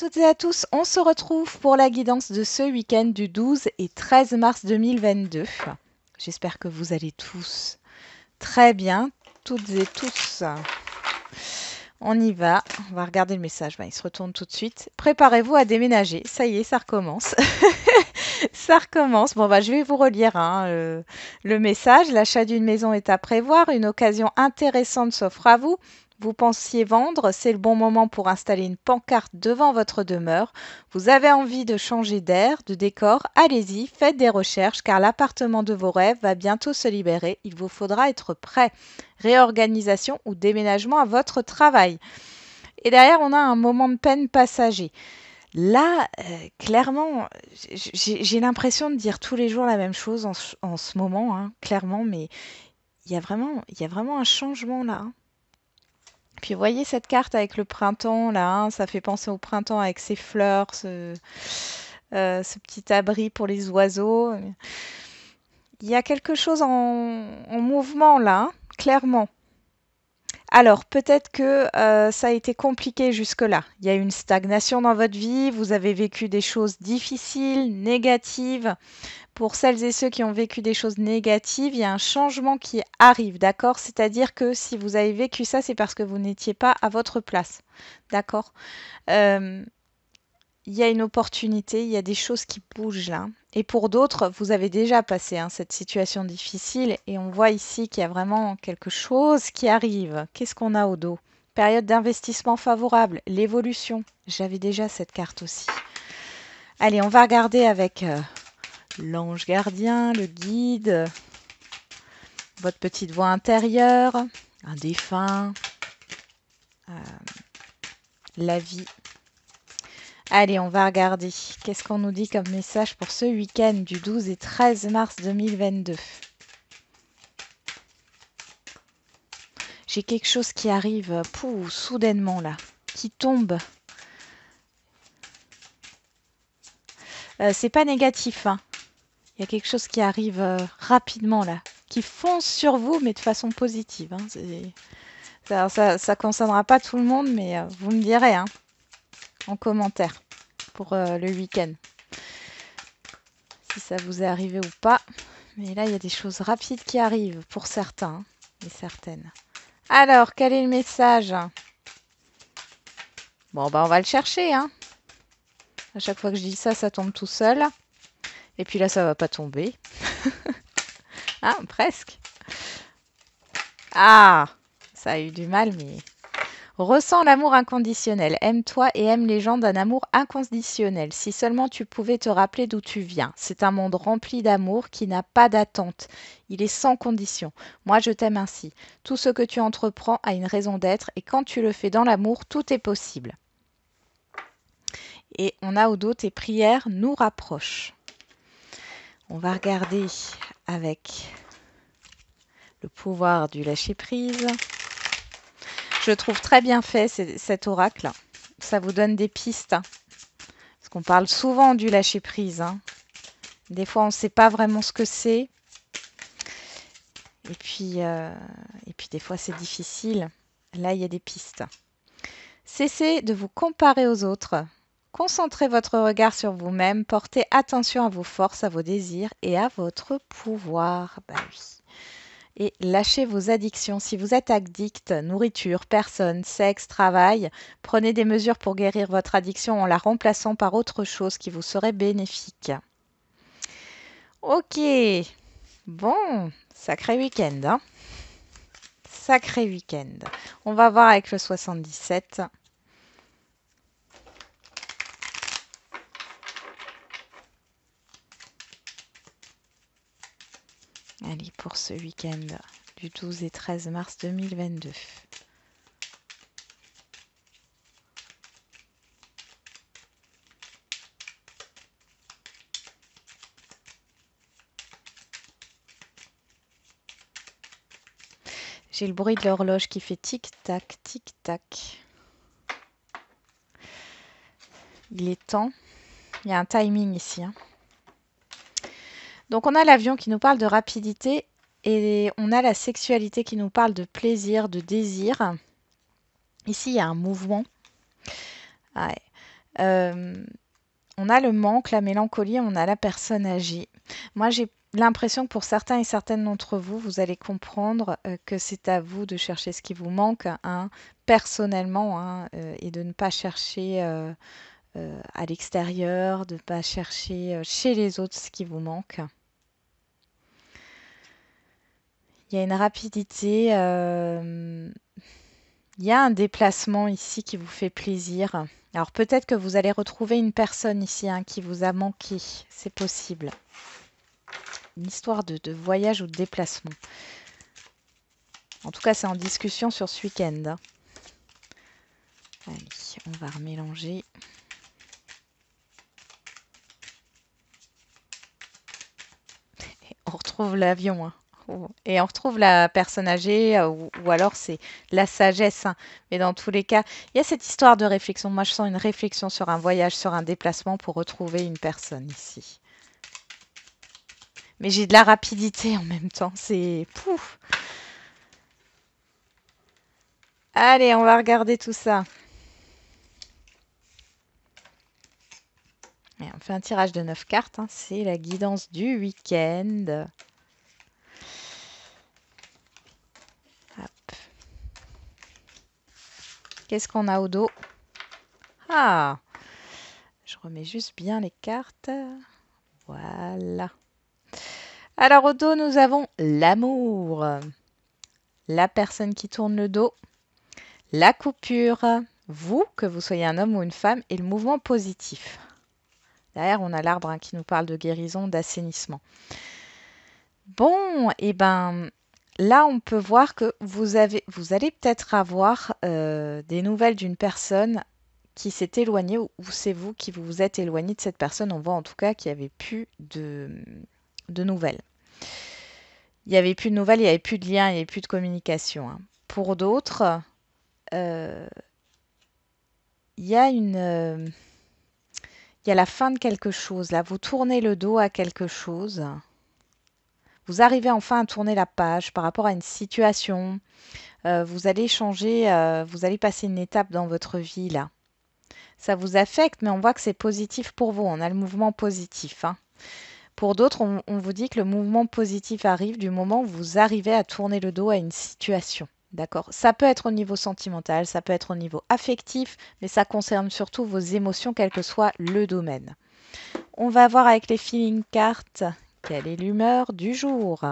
toutes et à tous, on se retrouve pour la guidance de ce week-end du 12 et 13 mars 2022. J'espère que vous allez tous très bien, toutes et tous. On y va, on va regarder le message, bah, il se retourne tout de suite. Préparez-vous à déménager, ça y est, ça recommence. ça recommence. Bon, bah, je vais vous relire hein, euh, le message. L'achat d'une maison est à prévoir, une occasion intéressante s'offre à vous. Vous pensiez vendre, c'est le bon moment pour installer une pancarte devant votre demeure. Vous avez envie de changer d'air, de décor, allez-y, faites des recherches car l'appartement de vos rêves va bientôt se libérer. Il vous faudra être prêt. Réorganisation ou déménagement à votre travail. Et derrière, on a un moment de peine passager. Là, euh, clairement, j'ai l'impression de dire tous les jours la même chose en, ce moment, hein, clairement, mais il y, a vraiment, un changement là. Hein. Puis voyez cette carte avec le printemps là, hein, ça fait penser au printemps avec ses fleurs, euh, ce, petit abri pour les oiseaux. Il y a quelque chose en, mouvement là, hein, clairement. Alors, peut-être que euh, ça a été compliqué jusque-là. Il y a eu une stagnation dans votre vie, vous avez vécu des choses difficiles, négatives. Pour celles et ceux qui ont vécu des choses négatives, il y a un changement qui arrive, d'accord C'est-à-dire que si vous avez vécu ça, c'est parce que vous n'étiez pas à votre place, d'accord euh, Il y a une opportunité, il y a des choses qui bougent là. Et pour d'autres, vous avez déjà passé hein, cette situation difficile et on voit ici qu'il y a vraiment quelque chose qui arrive. Qu'est-ce qu'on a au dos Période d'investissement favorable, l'évolution. J'avais déjà cette carte aussi. Allez, on va regarder avec euh, l'ange gardien, le guide, votre petite voix intérieure, un défunt, euh, la vie Allez, on va regarder. Qu'est-ce qu'on nous dit comme message pour ce week-end du 12 et 13 mars 2022 J'ai quelque chose qui arrive soudainement là, qui tombe. Euh, c'est pas négatif. Hein. Il y a quelque chose qui arrive euh, rapidement là, qui fonce sur vous, mais de façon positive. Hein. Ça, ça, concernera pas tout le monde, mais euh, vous me direz. Hein en commentaire pour euh, le week-end. Si ça vous est arrivé ou pas. Mais là, il y a des choses rapides qui arrivent pour certains et certaines. Alors, quel est le message Bon, bah, on va le chercher. Hein à chaque fois que je dis ça, ça tombe tout seul. Et puis là, ça va pas tomber. ah, presque. Ah, ça a eu du mal, mais Ressens l'amour inconditionnel. Aime-toi et aime les gens d'un amour inconditionnel. Si seulement tu pouvais te rappeler d'où tu viens. C'est un monde rempli d'amour qui n'a pas d'attente. Il est sans condition. Moi, je t'aime ainsi. Tout ce que tu entreprends a une raison d'être et quand tu le fais dans l'amour, tout est possible. Et on a au dos tes prières nous rapprochent. On va regarder avec le pouvoir du lâcher-prise. Je trouve très bien fait cet oracle. Ça vous donne des pistes. Parce qu'on parle souvent du lâcher-prise. Hein. Des fois, on ne sait pas vraiment ce que c'est. Et puis, euh, et puis des fois, c'est difficile. Là, il y a des pistes. Cessez de vous comparer aux autres. Concentrez votre regard sur vous-même, portez attention à vos forces, à vos désirs et à votre pouvoir. Bah et lâchez vos addictions. Si vous êtes addict, nourriture, personne, sexe, travail, prenez des mesures pour guérir votre addiction en la remplaçant par autre chose qui vous serait bénéfique. Ok, bon, sacré week-end. Hein sacré week-end. On va voir avec le 77. Allez, pour ce week-end du 12 et 13 mars 2022. J'ai le bruit de l'horloge qui fait tic-tac, tic-tac. Il est temps. Il y a un timing ici. Hein. Donc on a l'avion qui nous parle de rapidité et on a la sexualité qui nous parle de plaisir, de désir. Ici, il y a un mouvement. Euh, on a le manque, la mélancolie, on a la personne âgée. Moi, j'ai l'impression que pour certains et certaines d'entre vous, vous allez comprendre euh, que c'est à vous de chercher ce qui vous manque, hein, personnellement, hein, euh, et de ne pas chercher à l'extérieur, de ne pas chercher chez les autres ce qui vous manque. Il y a une rapidité. Euh, il y a un déplacement ici qui vous fait plaisir. Alors peut-être que vous allez retrouver une personne ici hein, qui vous a manqué. C'est possible. Une histoire de, voyage ou de déplacement. En tout cas, c'est en discussion sur ce week-end. Hein. Allez, on va remélanger. on retrouve l'avion. Hein. Et on retrouve la personne âgée, euh, ou, alors c'est la sagesse. Hein. Mais dans tous les cas, il y a cette histoire de réflexion. Moi, je sens une réflexion sur un voyage, sur un déplacement pour retrouver une personne ici. Mais j'ai de la rapidité en même temps. C'est pouf. Allez, on va regarder tout ça. on fait un tirage de 9 cartes. Hein. C'est la guidance du week-end. Qu'est-ce qu'on a au dos Ah Je remets juste bien les cartes. Voilà. Alors au dos, nous avons l'amour, la personne qui tourne le dos, la coupure, vous, que vous soyez un homme ou une femme, et le mouvement positif. Derrière, on a l'arbre hein, qui nous parle de guérison, d'assainissement. Bon, et eh ben, là, on peut voir que vous, allez peut-être avoir euh, des nouvelles d'une personne qui s'est éloignée ou, c'est vous qui vous êtes éloigné de cette personne. On voit en tout cas qu'il n'y avait plus de, nouvelles. Il n'y avait plus de nouvelles, il n'y avait plus de liens, il n'y avait plus de communication. Hein. Pour d'autres, euh, il y a une... Euh, il y a la fin de quelque chose. Là, vous tournez le dos à quelque chose vous arrivez enfin à tourner la page par rapport à une situation, euh, vous allez changer, euh, vous allez passer une étape dans votre vie là. Ça vous affecte, mais on voit que c'est positif pour vous, on a le mouvement positif. Hein. Pour d'autres, on, on, vous dit que le mouvement positif arrive du moment où vous arrivez à tourner le dos à une situation. D'accord Ça peut être au niveau sentimental, ça peut être au niveau affectif, mais ça concerne surtout vos émotions, quel que soit le domaine. On va voir avec les feeling cartes quelle est l'humeur du jour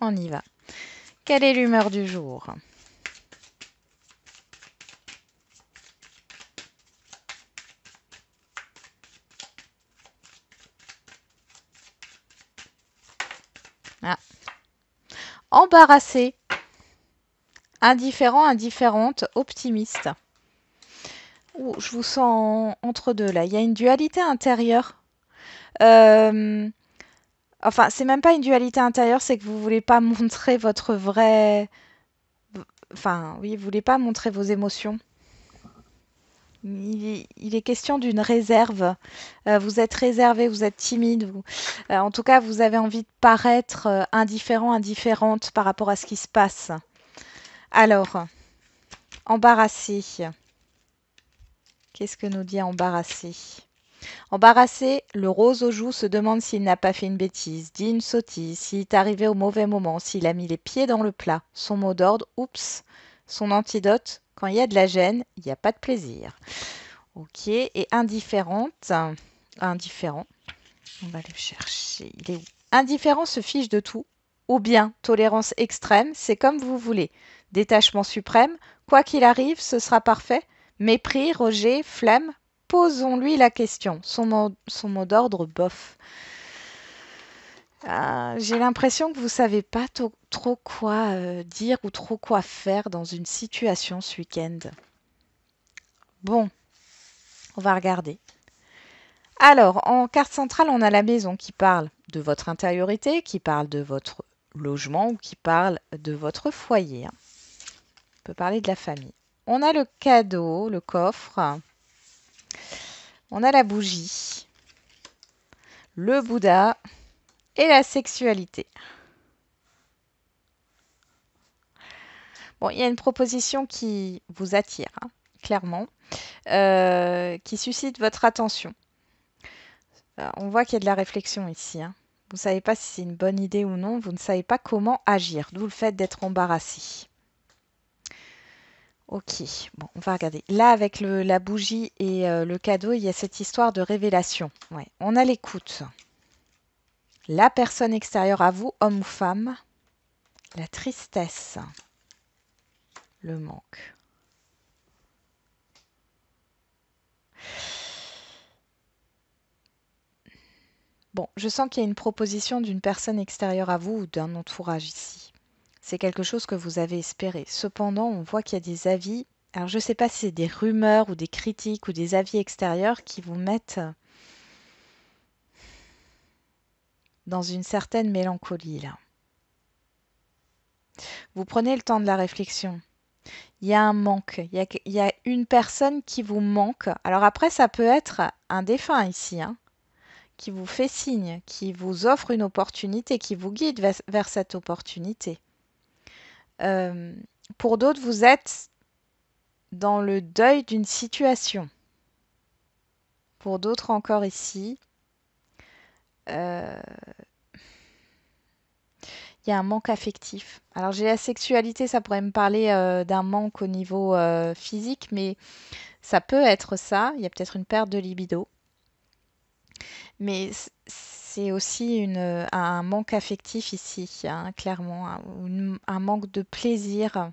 On y va. Quelle est l'humeur du jour ah. Embarrassé, indifférent, indifférente, optimiste je vous sens entre deux là. Il y a une dualité intérieure. Enfin, euh, enfin, c'est même pas une dualité intérieure, c'est que vous voulez pas montrer votre vrai. Enfin, oui, vous voulez pas montrer vos émotions. Il, est question d'une réserve. Euh, vous êtes réservé, vous êtes timide. Euh, en tout cas, vous avez envie de paraître indifférent, indifférente par rapport à ce qui se passe. Alors, embarrassé. Qu'est-ce que nous dit embarrassé Embarrassé, le rose aux joues se demande s'il n'a pas fait une bêtise, dit une sottise, s'il est arrivé au mauvais moment, s'il a mis les pieds dans le plat. Son mot d'ordre, oups. Son antidote, quand il y a de la gêne, il n'y a pas de plaisir. Ok, et indifférente, indifférent, on va le chercher, il est où Indifférent se fiche de tout, ou bien tolérance extrême, c'est comme vous voulez. Détachement suprême, quoi qu'il arrive, ce sera parfait. Mépris, Roger, flemme Posons-lui la question. Son mot, son mot d'ordre, bof. Euh, j'ai l'impression que vous ne savez pas trop quoi euh, dire ou trop quoi faire dans une situation ce week-end. Bon, on va regarder. Alors, en carte centrale, on a la maison qui parle de votre intériorité, qui parle de votre logement ou qui parle de votre foyer. Hein. On peut parler de la famille. On a le cadeau, le coffre. On a la bougie, le Bouddha et la sexualité. Bon, il y a une proposition qui vous attire, hein, clairement, euh, qui suscite votre attention. Euh, on voit qu'il y a de la réflexion ici. Hein. Vous ne savez pas si c'est une bonne idée ou non, vous ne savez pas comment agir, d'où le fait d'être embarrassé. Ok, bon, on va regarder. Là, avec la bougie et euh, le cadeau, il y a cette histoire de révélation. Ouais. On a l'écoute. La personne extérieure à vous, homme ou femme, la tristesse, le manque. Bon, je sens qu'il y a une proposition d'une personne extérieure à vous ou d'un entourage ici c'est quelque chose que vous avez espéré. Cependant, on voit qu'il y a des avis. Alors, je ne sais pas si c'est des rumeurs ou des critiques ou des avis extérieurs qui vous mettent dans une certaine mélancolie là. Vous prenez le temps de la réflexion. Il y a un manque, il y a, une personne qui vous manque. Alors après, ça peut être un défunt ici, hein, qui vous fait signe, qui vous offre une opportunité, qui vous guide vers cette opportunité. Euh, pour d'autres, vous êtes dans le deuil d'une situation. Pour d'autres encore ici, euh, il y a un manque affectif. Alors j'ai la sexualité, ça pourrait me parler euh, d'un manque au niveau physique, mais ça peut être ça. Il y a peut-être une perte de libido. Mais c'est aussi une, un manque affectif ici, hein, clairement, hein, un, un manque de plaisir.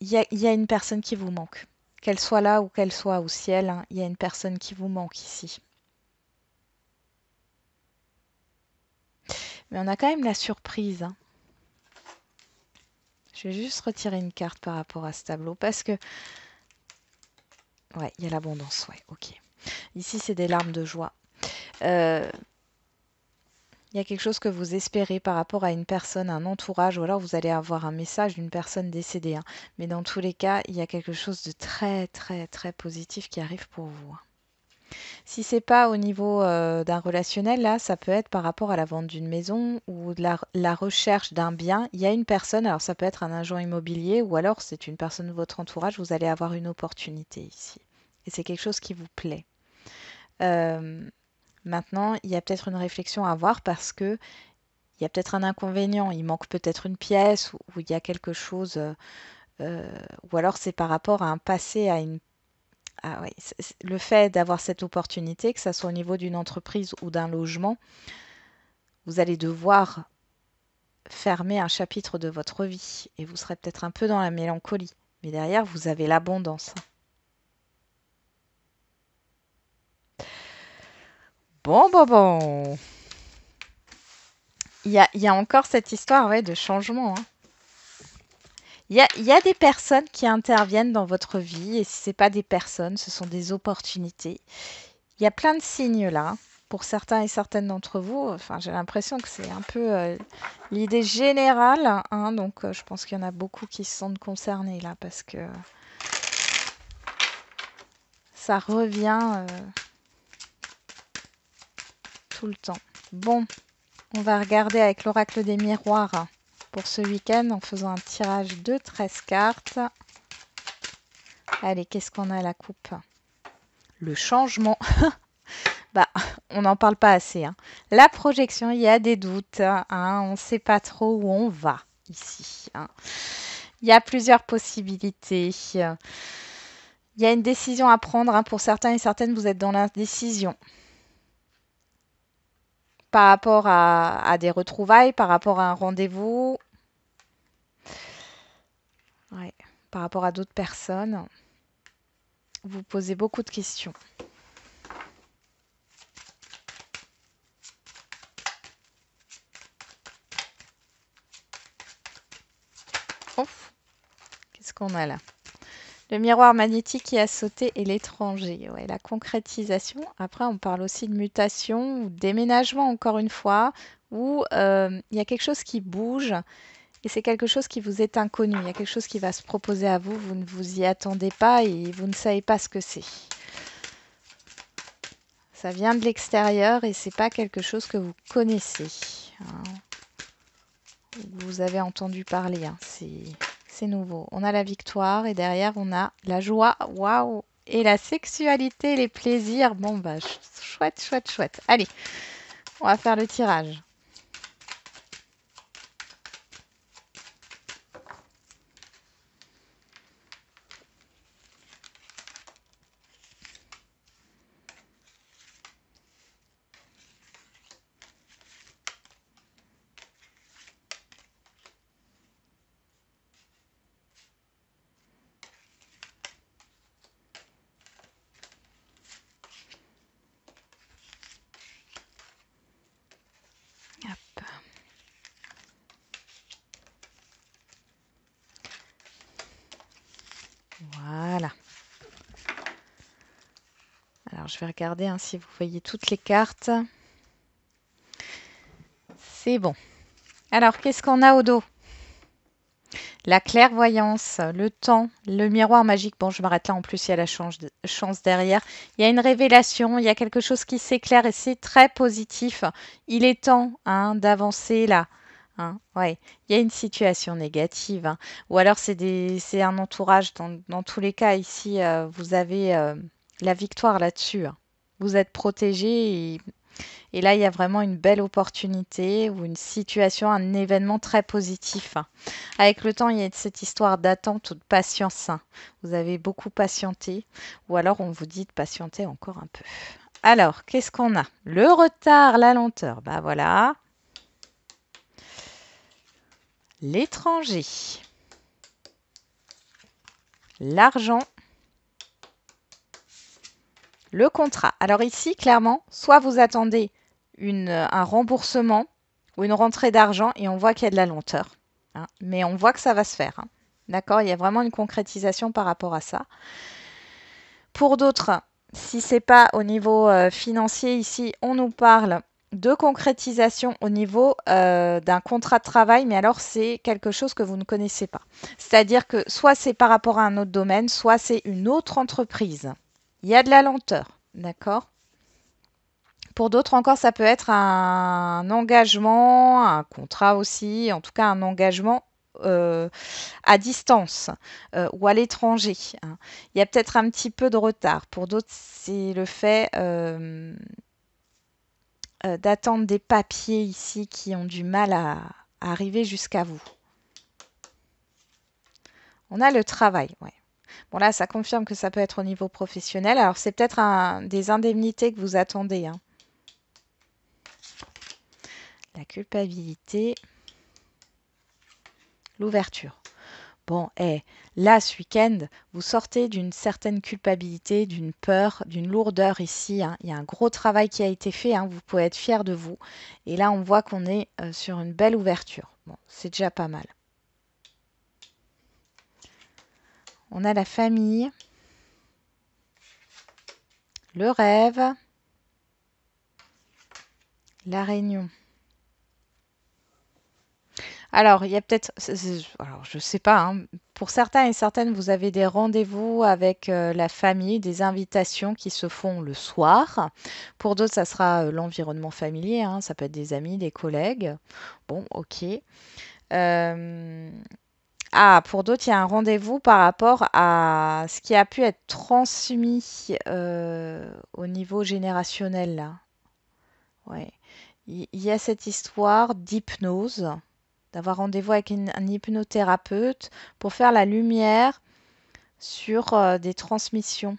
Il y, a, une personne qui vous manque. Qu'elle soit là ou qu'elle soit au ciel, hein, il y a une personne qui vous manque ici. Mais on a quand même la surprise. Je vais juste retirer une carte par rapport à ce tableau parce que... Ouais, il y a l'abondance, ouais, ok. Ici, c'est des larmes de joie. Euh, il y a quelque chose que vous espérez par rapport à une personne, un entourage, ou alors vous allez avoir un message d'une personne décédée. Hein. Mais dans tous les cas, il y a quelque chose de très très très positif qui arrive pour vous. Hein. Si c'est pas au niveau euh, d'un relationnel, là, ça peut être par rapport à la vente d'une maison ou de la, la recherche d'un bien. Il y a une personne, alors ça peut être un agent immobilier ou alors c'est une personne de votre entourage, vous allez avoir une opportunité ici. Et c'est quelque chose qui vous plaît. Euh, maintenant, il y a peut-être une réflexion à avoir parce que il y a peut-être un inconvénient, il manque peut-être une pièce ou, il y a quelque chose, euh, euh, ou alors c'est par rapport à un passé, à une ah oui, le fait d'avoir cette opportunité, que ce soit au niveau d'une entreprise ou d'un logement, vous allez devoir fermer un chapitre de votre vie et vous serez peut-être un peu dans la mélancolie. Mais derrière, vous avez l'abondance. Bon, bon, bon. Il y a, y a encore cette histoire de changement. Hein. Il y a, y a des personnes qui interviennent dans votre vie, et si ce n'est pas des personnes, ce sont des opportunités. Il y a plein de signes là. Pour certains et certaines d'entre vous, enfin, j'ai l'impression que c'est un peu euh, l'idée générale. Hein. donc, euh, je pense qu'il y en a beaucoup qui se sentent concernés là, parce que ça revient euh, le temps. Bon, on va regarder avec l'oracle des miroirs pour ce week-end en faisant un tirage de 13 cartes. Allez, qu'est-ce qu'on a à la coupe Le changement Bah, on n'en parle pas assez. Hein. La projection, il y a des doutes. Hein. on ne sait pas trop où on va ici. Hein. Il y a plusieurs possibilités. Il y a une décision à prendre. Pour certains et certaines, vous êtes dans l'indécision par rapport à, des retrouvailles, par rapport à un rendez-vous, par rapport à d'autres personnes. Vous posez beaucoup de questions. Qu'est-ce qu'on a là le miroir magnétique qui a sauté et l'étranger. Ouais, la concrétisation. Après, on parle aussi de mutation ou déménagement, encore une fois, où euh, il y a quelque chose qui bouge et c'est quelque chose qui vous est inconnu. Il y a quelque chose qui va se proposer à vous, vous ne vous y attendez pas et vous ne savez pas ce que c'est. Ça vient de l'extérieur et c'est pas quelque chose que vous connaissez. Hein, vous avez entendu parler. Hein. C'est c'est nouveau. On a la victoire et derrière, on a la joie. Waouh Et la sexualité, les plaisirs. Bon, bah, chouette, chouette, chouette. Allez, on va faire le tirage. je vais regarder hein, si vous voyez toutes les cartes. C'est bon. Alors, qu'est-ce qu'on a au dos La clairvoyance, le temps, le miroir magique. Bon, je m'arrête là. En plus, il y a la chance, derrière. Il y a une révélation, il y a quelque chose qui s'éclaire et c'est très positif. Il est temps hein, d'avancer là. Hein, ouais. Il y a une situation négative. Hein. Ou alors, c'est un entourage. Dans, tous les cas, ici, euh, vous avez... Euh, la victoire là-dessus. Hein. Vous êtes protégé et, là, il y a vraiment une belle opportunité ou une situation, un événement très positif. Hein. Avec le temps, il y a cette histoire d'attente ou de patience. Hein. Vous avez beaucoup patienté ou alors on vous dit de patienter encore un peu. Alors, qu'est-ce qu'on a Le retard, la lenteur. Bah voilà. L'étranger. L'argent. Le contrat. Alors ici, clairement, soit vous attendez euh, un remboursement ou une rentrée d'argent et on voit qu'il y a de la lenteur. Hein. mais on voit que ça va se faire. Hein. D'accord Il y a vraiment une concrétisation par rapport à ça. Pour d'autres, si ce n'est pas au niveau euh, financier, ici, on nous parle de concrétisation au niveau euh, d'un contrat de travail, mais alors c'est quelque chose que vous ne connaissez pas. C'est-à-dire que soit c'est par rapport à un autre domaine, soit c'est une autre entreprise il y a de la lenteur, d'accord pour d'autres encore, ça peut être un engagement, un contrat aussi, en tout cas un engagement euh, à distance euh, ou à l'étranger. Hein. Il y a peut-être un petit peu de retard. Pour d'autres, c'est le fait euh, d'attendre des papiers ici qui ont du mal à, à arriver jusqu'à vous. On a le travail, ouais. Bon là, ça confirme que ça peut être au niveau professionnel. Alors c'est peut-être un, des indemnités que vous attendez. Hein. La culpabilité. L'ouverture. Bon, et eh, là, ce week-end, vous sortez d'une certaine culpabilité, d'une peur, d'une lourdeur ici. Hein. Il y a un gros travail qui a été fait. Hein. Vous pouvez être fier de vous. Et là, on voit qu'on est euh, sur une belle ouverture. Bon, c'est déjà pas mal. On a la famille, le rêve, la réunion. Alors, il y a peut-être, alors je sais pas, hein. pour certains et certaines, vous avez des rendez-vous avec euh, la famille, des invitations qui se font le soir. Pour d'autres, ça sera euh, l'environnement familier, hein. ça peut être des amis, des collègues. Bon, ok. Euh, ah, pour d'autres, il y a un rendez-vous par rapport à ce qui a pu être transmis euh, au niveau générationnel, Oui. Il y a cette histoire d'hypnose, d'avoir rendez-vous avec un hypnothérapeute pour faire la lumière sur euh, des transmissions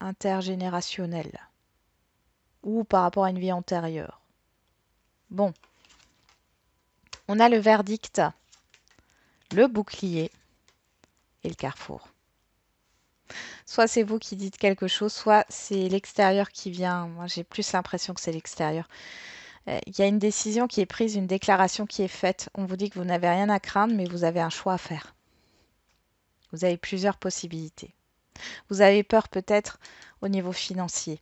intergénérationnelles ou par rapport à une vie antérieure. Bon, on a le verdict le bouclier et le carrefour. Soit c'est vous qui dites quelque chose, soit c'est l'extérieur qui vient. Moi, j'ai plus l'impression que c'est l'extérieur. Il euh, y a une décision qui est prise, une déclaration qui est faite. On vous dit que vous n'avez rien à craindre, mais vous avez un choix à faire. Vous avez plusieurs possibilités. Vous avez peur peut-être au niveau financier.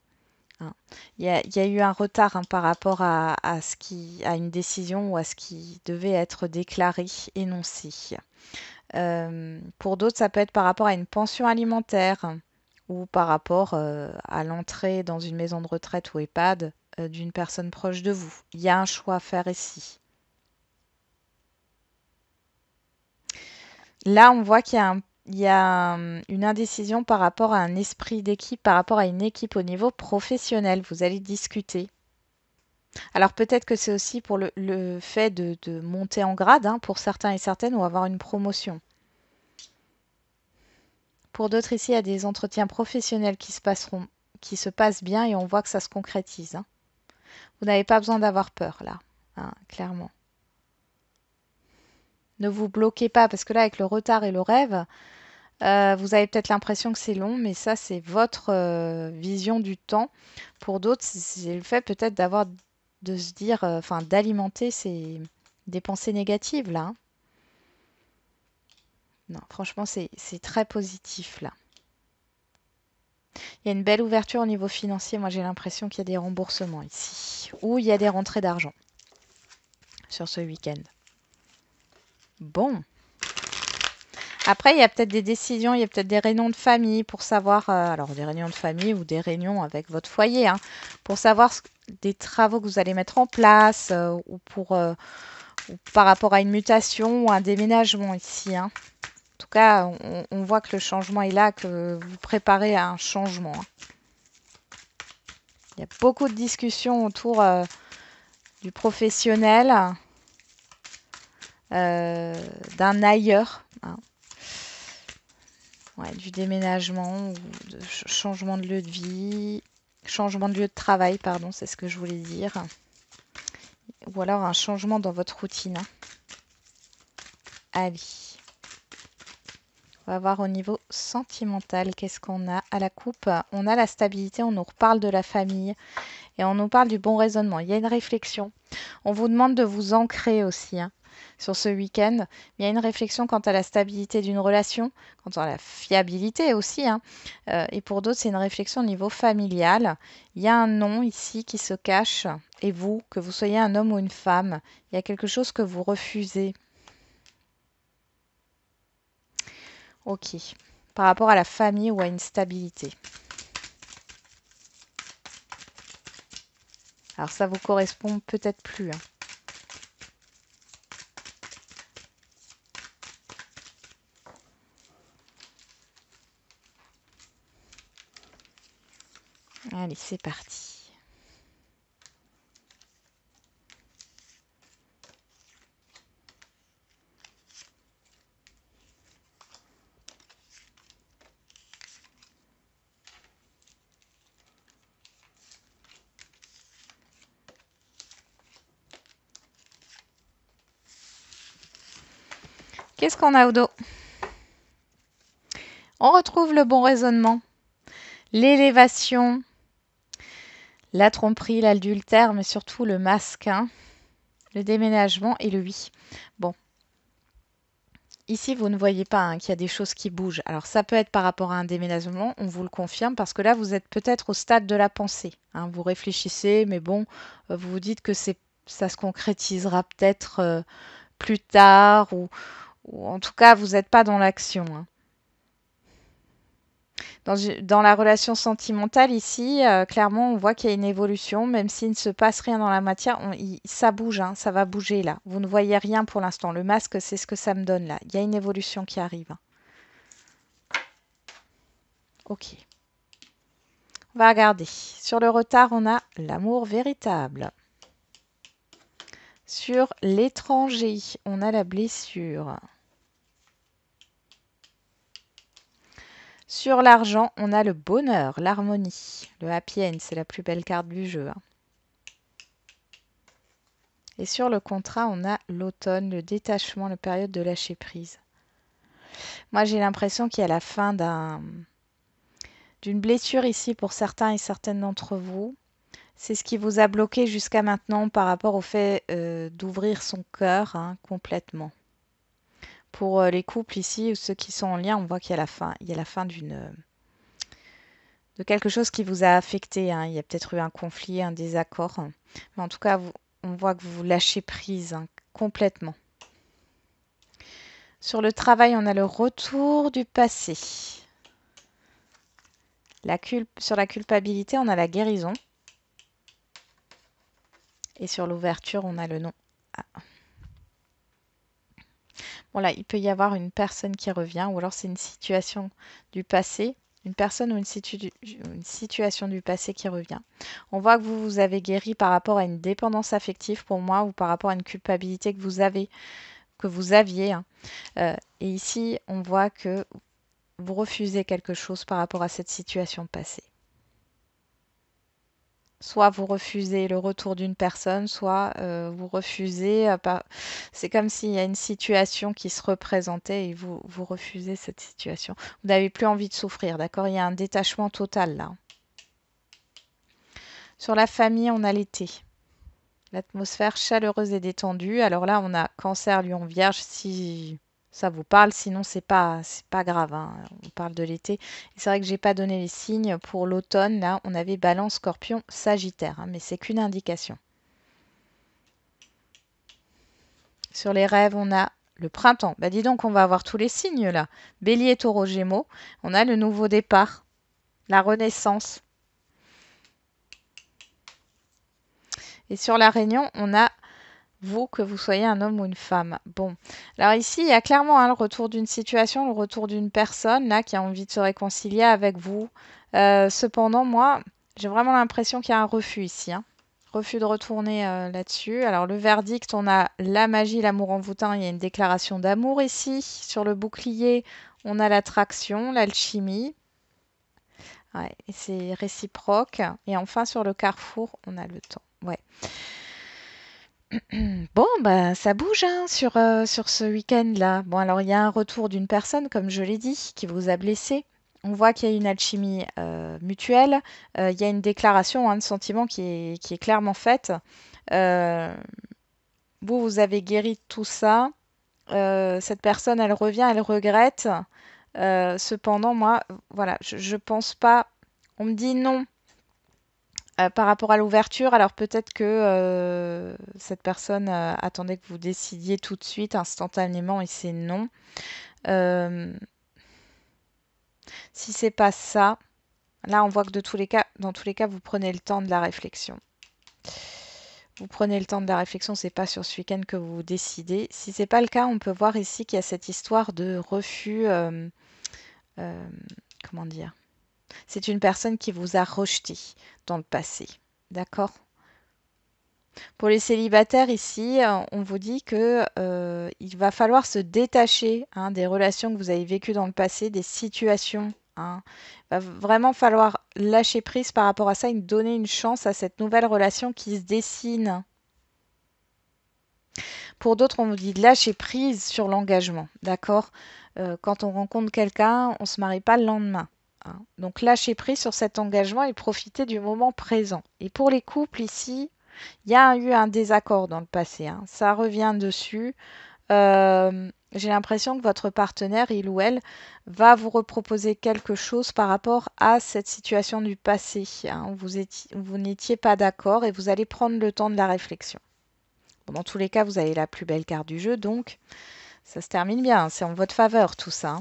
Hein. Il y, a, eu un retard hein, par rapport à, ce qui, une décision ou à ce qui devait être déclaré, énoncé. Euh, pour d'autres, ça peut être par rapport à une pension alimentaire ou par rapport euh, à l'entrée dans une maison de retraite ou EHPAD euh, d'une personne proche de vous. Il y a un choix à faire ici. Là, on voit qu'il y a un il y a hum, une indécision par rapport à un esprit d'équipe, par rapport à une équipe au niveau professionnel. Vous allez discuter. Alors peut-être que c'est aussi pour le, fait de, monter en grade, hein, pour certains et certaines, ou avoir une promotion. Pour d'autres ici, il y a des entretiens professionnels qui se passeront, qui se passent bien et on voit que ça se concrétise. Hein. Vous n'avez pas besoin d'avoir peur là, hein, clairement. Ne vous bloquez pas, parce que là, avec le retard et le rêve, euh, vous avez peut-être l'impression que c'est long, mais ça, c'est votre euh, vision du temps. Pour d'autres, c'est le fait peut-être d'avoir, de se dire, euh, enfin, d'alimenter ces, pensées négatives, là. Hein. Non, franchement, c'est très positif, là. Il y a une belle ouverture au niveau financier. Moi, j'ai l'impression qu'il y a des remboursements ici. Ou il y a des rentrées d'argent sur ce week-end. Bon. Après, il y a peut-être des décisions, il y a peut-être des réunions de famille pour savoir, euh, alors des réunions de famille ou des réunions avec votre foyer, hein, pour savoir des travaux que vous allez mettre en place euh, ou pour euh, par rapport à une mutation ou un déménagement ici. Hein. En tout cas, on, voit que le changement est là, que vous préparez à un changement. Hein. Il y a beaucoup de discussions autour du professionnel euh, d'un ailleurs, hein. du déménagement, de changement de lieu de vie, changement de lieu de travail, pardon, c'est ce que je voulais dire, ou alors un changement dans votre routine. Allez. Hein. On va voir au niveau sentimental, qu'est-ce qu'on a à la coupe On a la stabilité, on nous reparle de la famille et on nous parle du bon raisonnement. Il y a une réflexion. On vous demande de vous ancrer aussi. Hein sur ce week-end. Il y a une réflexion quant à la stabilité d'une relation, quant à la fiabilité aussi. Hein. Euh, et pour d'autres, c'est une réflexion au niveau familial. Il y a un nom ici qui se cache. Et vous, que vous soyez un homme ou une femme, il y a quelque chose que vous refusez. Ok. Par rapport à la famille ou à une stabilité. Alors ça vous correspond peut-être plus. Hein. Allez, c'est parti. Qu'est-ce qu'on a au dos On retrouve le bon raisonnement, l'élévation, la tromperie, l'adultère, mais surtout le masque, hein. le déménagement et le oui. Bon. Ici, vous ne voyez pas hein, qu'il y a des choses qui bougent. Alors, ça peut être par rapport à un déménagement, on vous le confirme, parce que là, vous êtes peut-être au stade de la pensée. Hein. vous réfléchissez, mais bon, euh, vous vous dites que ça se concrétisera peut-être euh, plus tard, ou, en tout cas, vous n'êtes pas dans l'action dans, la relation sentimentale ici, euh, clairement, on voit qu'il y a une évolution, même s'il ne se passe rien dans la matière, ça bouge, hein, ça va bouger là. Vous ne voyez rien pour l'instant. Le masque, c'est ce que ça me donne là. Il y a une évolution qui arrive. Hein. Ok. On va regarder. Sur le retard, on a l'amour véritable. Sur l'étranger, on a la blessure. Sur l'argent, on a le bonheur, l'harmonie, le happy end, c'est la plus belle carte du jeu. Hein. Et sur le contrat, on a l'automne, le détachement, la période de lâcher prise. Moi, j'ai l'impression qu'il y a la fin d'un d'une blessure ici pour certains et certaines d'entre vous. C'est ce qui vous a bloqué jusqu'à maintenant par rapport au fait euh, d'ouvrir son cœur hein, complètement pour euh, les couples ici ou ceux qui sont en lien, on voit qu'il y a la fin, il y a la fin d'une euh, de quelque chose qui vous a affecté. Hein. Il y a peut-être eu un conflit, un désaccord, mais en tout cas, on voit que vous lâchez prise hein, complètement. Sur le travail, on a le retour du passé. sur la culpabilité, on a la guérison. Et sur l'ouverture, on a le nom. Ah. Voilà, il peut y avoir une personne qui revient, ou alors c'est une situation du passé, une personne ou une, situation du passé qui revient. On voit que vous vous avez guéri par rapport à une dépendance affective pour moi, ou par rapport à une culpabilité que vous avez, que vous aviez. Hein. Euh, et ici, on voit que vous refusez quelque chose par rapport à cette situation passée. Soit vous refusez le retour d'une personne, soit euh, vous refusez. Euh, c'est comme s'il y a une situation qui se représentait et vous, vous refusez cette situation. Vous n'avez plus envie de souffrir, d'accord Il y a un détachement total là. Sur la famille, on a l'été. L'atmosphère chaleureuse et détendue. Alors là, on a cancer, lion, vierge. Si ça vous parle. Sinon, c'est pas c'est pas grave. Hein. On parle de l'été. C'est vrai que j'ai pas donné les signes pour l'automne. Là, on avait Balance, Scorpion, Sagittaire, hein, mais c'est qu'une indication. Sur les rêves, on a le printemps. Bah dis donc, on va avoir tous les signes là. Bélier, Taureau, Gémeaux. On a le nouveau départ, la renaissance. Et sur la Réunion, on a vous, que vous soyez un homme ou une femme. Bon, alors ici, il y a clairement hein, le retour d'une situation, le retour d'une personne là qui a envie de se réconcilier avec vous. Euh, cependant, moi, j'ai vraiment l'impression qu'il y a un refus ici. Hein. Refus de retourner euh, là-dessus. Alors le verdict, on a la magie, l'amour envoûtant. Il y a une déclaration d'amour ici. Sur le bouclier, on a l'attraction, l'alchimie. Ouais, c'est réciproque. Et enfin, sur le carrefour, on a le temps. Ouais. Bon, ben ça bouge hein, euh, sur, ce week-end-là. Bon, alors il y a un retour d'une personne, comme je l'ai dit, qui vous a blessé. On voit qu'il y a une alchimie euh, mutuelle. Euh, il y a une déclaration hein, de sentiment qui est, qui est clairement faite. vous, vous avez guéri tout ça. cette personne, elle revient, elle regrette. cependant, moi, voilà, je, ne pense pas. On me dit non, euh, par rapport à l'ouverture, alors peut-être que euh, cette personne euh, attendait que vous décidiez tout de suite, instantanément, et c'est non. si c'est pas ça, là on voit que tous les cas, dans tous les cas, vous prenez le temps de la réflexion. Vous prenez le temps de la réflexion, c'est pas sur ce week-end que vous décidez. Si c'est pas le cas, on peut voir ici qu'il y a cette histoire de refus. comment dire c'est une personne qui vous a rejeté dans le passé. D'accord pour les célibataires ici, on vous dit que euh, il va falloir se détacher hein, des relations que vous avez vécues dans le passé, des situations. Il hein. va vraiment falloir lâcher prise par rapport à ça et donner une chance à cette nouvelle relation qui se dessine. Pour d'autres, on vous dit de lâcher prise sur l'engagement, d'accord euh, Quand on rencontre quelqu'un, on ne se marie pas le lendemain. Hein. Donc lâcher prise sur cet engagement et profitez du moment présent. Et pour les couples ici, il y a eu un désaccord dans le passé. Hein. Ça revient dessus. Euh, j'ai l'impression que votre partenaire, il ou elle, va vous reproposer quelque chose par rapport à cette situation du passé. Hein. Vous, n'étiez pas d'accord et vous allez prendre le temps de la réflexion. dans tous les cas, vous avez la plus belle carte du jeu, donc ça se termine bien. C'est en votre faveur tout ça.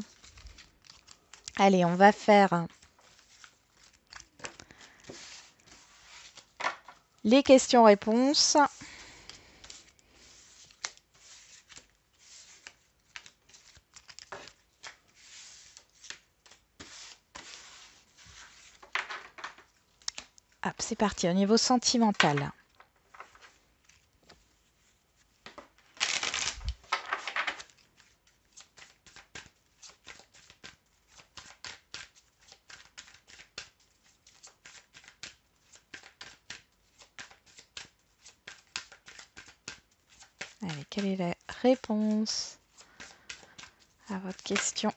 Allez, on va faire les questions-réponses. c'est parti, au niveau sentimental. réponse à votre question.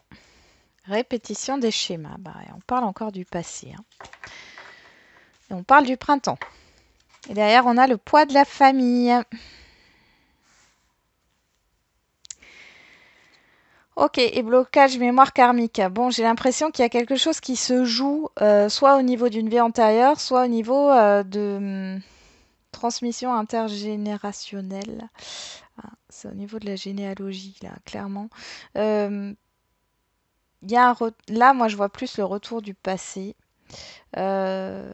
Répétition des schémas. Bah, on parle encore du passé. Hein. on parle du printemps. Et derrière, on a le poids de la famille. Ok, et blocage mémoire karmique. Bon, j'ai l'impression qu'il y a quelque chose qui se joue, euh, soit au niveau d'une vie antérieure, soit au niveau euh, de transmission intergénérationnelle. Ah, c'est au niveau de la généalogie, là, clairement. Euh, y a Là, moi, je vois plus le retour du passé. Euh,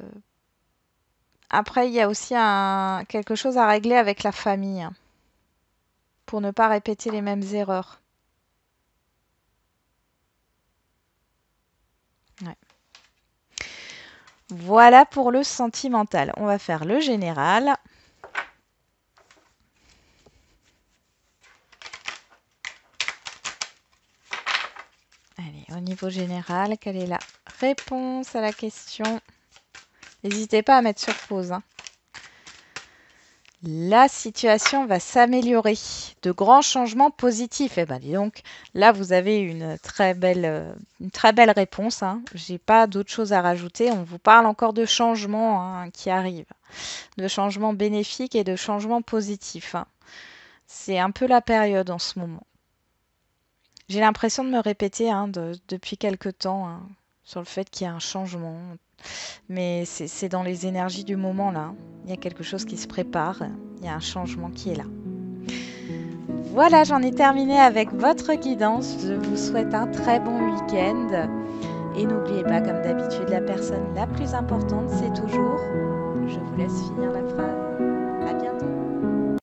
après, il y a aussi un... quelque chose à régler avec la famille hein, pour ne pas répéter les mêmes erreurs. Voilà pour le sentimental. On va faire le général. Allez, au niveau général, quelle est la réponse à la question N'hésitez pas à mettre sur pause. Hein la situation va s'améliorer. De grands changements positifs. et eh bien donc, là vous avez une très belle, euh, une très belle réponse. Je hein. J'ai pas d'autre chose à rajouter. On vous parle encore de changements hein, qui arrivent, de changements bénéfiques et de changements positifs. Hein. C'est un peu la période en ce moment. J'ai l'impression de me répéter depuis quelque temps sur le fait qu'il y a un changement mais c'est dans les énergies du moment là. Il y a quelque chose qui se prépare, il y a un changement qui est là. Voilà, j'en ai terminé avec votre guidance. Je vous souhaite un très bon week-end. Et n'oubliez pas, comme d'habitude, la personne la plus importante, c'est toujours... Je vous laisse finir la phrase.